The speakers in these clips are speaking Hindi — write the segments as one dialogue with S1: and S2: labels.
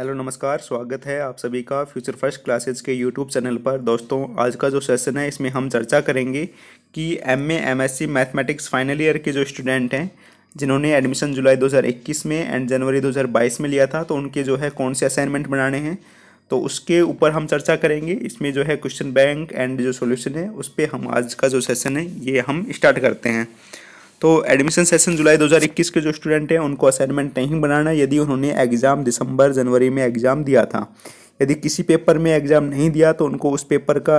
S1: हेलो नमस्कार स्वागत है आप सभी का फ्यूचर फर्स्ट क्लासेज के यूट्यूब चैनल पर दोस्तों आज का जो सेशन है इसमें हम चर्चा करेंगे कि M A M S C mathematics final year के जो स्टूडेंट हैं जिन्होंने एडमिशन जुलाई 2021 में एंड जनवरी 2022 में लिया था तो उनके जो है कौन से असाइनमेंट बनाने हैं तो उसके ऊपर हम चर्चा करेंगे इसमें जो है क्वेश्चन बैंक एंड जो सोल्यूशन है उस पर हम आज का जो सेशन है ये हम स्टार्ट करते हैं तो एडमिशन सेशन जुलाई 2021 के जो स्टूडेंट हैं उनको असाइनमेंट नहीं बनाना यदि उन्होंने एग्ज़ाम दिसंबर जनवरी में एग्ज़ाम दिया था यदि किसी पेपर में एग्ज़ाम नहीं दिया तो उनको उस पेपर का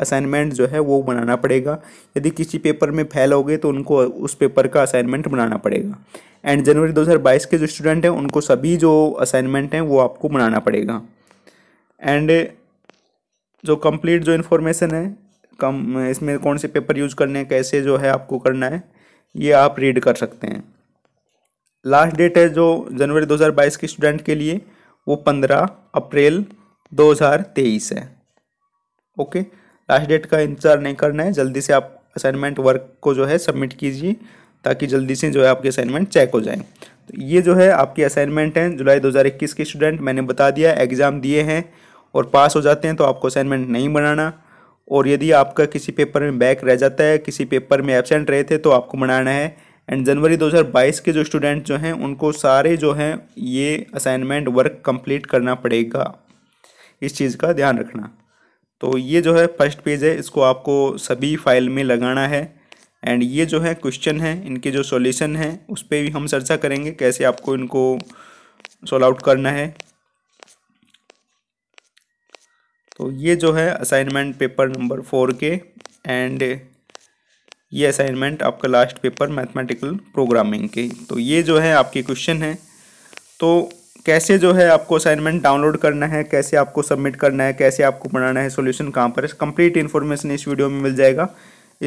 S1: असाइनमेंट जो है वो बनाना पड़ेगा यदि किसी पेपर में फेल हो गए तो उनको उस पेपर का असाइनमेंट बनाना पड़ेगा एंड जनवरी 2022 के जो स्टूडेंट हैं उनको सभी जो असाइनमेंट हैं वो आपको बनाना पड़ेगा एंड जो कंप्लीट जो इन्फॉर्मेशन है कम इसमें कौन से पेपर यूज करने हैं कैसे जो है आपको करना है ये आप रीड कर सकते हैं लास्ट डेट है जो जनवरी 2022 के स्टूडेंट के लिए वो 15 अप्रैल 2023 है ओके लास्ट डेट का इंतज़ार नहीं करना है जल्दी से आप असाइनमेंट वर्क को जो है सबमिट कीजिए ताकि जल्दी से जो है आपके असाइनमेंट चेक हो जाए तो ये जो है आपके असाइनमेंट हैं जुलाई 2021 के स्टूडेंट मैंने बता दिया एग्ज़ाम दिए हैं और पास हो जाते हैं तो आपको असाइनमेंट नहीं बनाना और यदि आपका किसी पेपर में बैक रह जाता है किसी पेपर में एबसेंट रहे थे तो आपको मनाना है एंड जनवरी 2022 के जो स्टूडेंट जो हैं उनको सारे जो हैं ये असाइनमेंट वर्क कंप्लीट करना पड़ेगा इस चीज़ का ध्यान रखना तो ये जो है फर्स्ट पेज है इसको आपको सभी फाइल में लगाना है एंड ये जो है क्वेश्चन है इनके जो सॉल्यूशन हैं उस पर भी हम चर्चा करेंगे कैसे आपको इनको सॉल्व आउट करना है तो ये जो है असाइनमेंट पेपर नंबर फोर के एंड ये असाइनमेंट आपका लास्ट पेपर मैथमेटिकल प्रोग्रामिंग के तो ये जो है आपके क्वेश्चन हैं तो कैसे जो है आपको असाइनमेंट डाउनलोड करना है कैसे आपको सबमिट करना है कैसे आपको बनाना है सॉल्यूशन कहाँ पर है कंप्लीट इन्फॉर्मेशन इस वीडियो में मिल जाएगा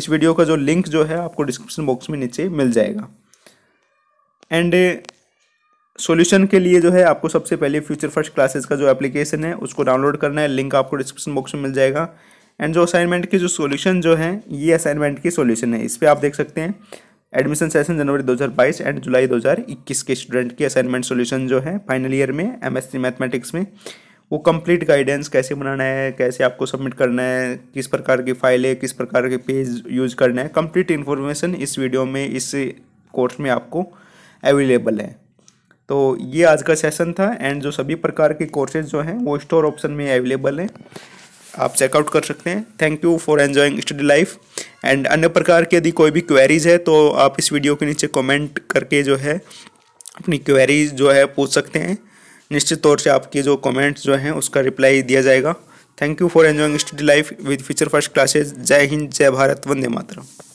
S1: इस वीडियो का जो लिंक जो है आपको डिस्क्रिप्शन बॉक्स में नीचे मिल जाएगा एंड सॉल्यूशन के लिए जो है आपको सबसे पहले फ्यूचर फर्स्ट क्लासेस का जो एप्लीकेशन है उसको डाउनलोड करना है लिंक आपको डिस्क्रिप्शन बॉक्स में मिल जाएगा एंड जो असाइनमेंट के जो सॉल्यूशन जो है ये असाइनमेंट की सॉल्यूशन है इस पर आप देख सकते हैं एडमिशन सेशन जनवरी 2022 एंड जुलाई 2021 के स्टूडेंट के असाइनमेंट सॉल्यूशन जो है फाइनल ईयर में एम मैथमेटिक्स में वो कंप्लीट गाइडेंस कैसे बनाना है कैसे आपको सबमिट करना है किस प्रकार की फाइलें किस प्रकार के पेज यूज करना है कंप्लीट इन्फॉर्मेशन इस वीडियो में इस कोर्स में आपको अवेलेबल है तो ये आज का सेशन था एंड जो सभी प्रकार के कोर्सेज जो हैं वो स्टोर ऑप्शन में अवेलेबल हैं आप चेकआउट कर सकते हैं thank you for enjoying study life and अन्य प्रकार की यदि कोई भी क्वेरीज है तो आप इस वीडियो के नीचे कमेंट करके जो है अपनी क्वेरीज जो है पूछ सकते हैं निश्चित तौर से आपके जो कमेंट्स जो हैं उसका रिप्लाई दिया जाएगा thank you for enjoying study life with Future First Classes जय हिंद जय भारत वंदे मातरम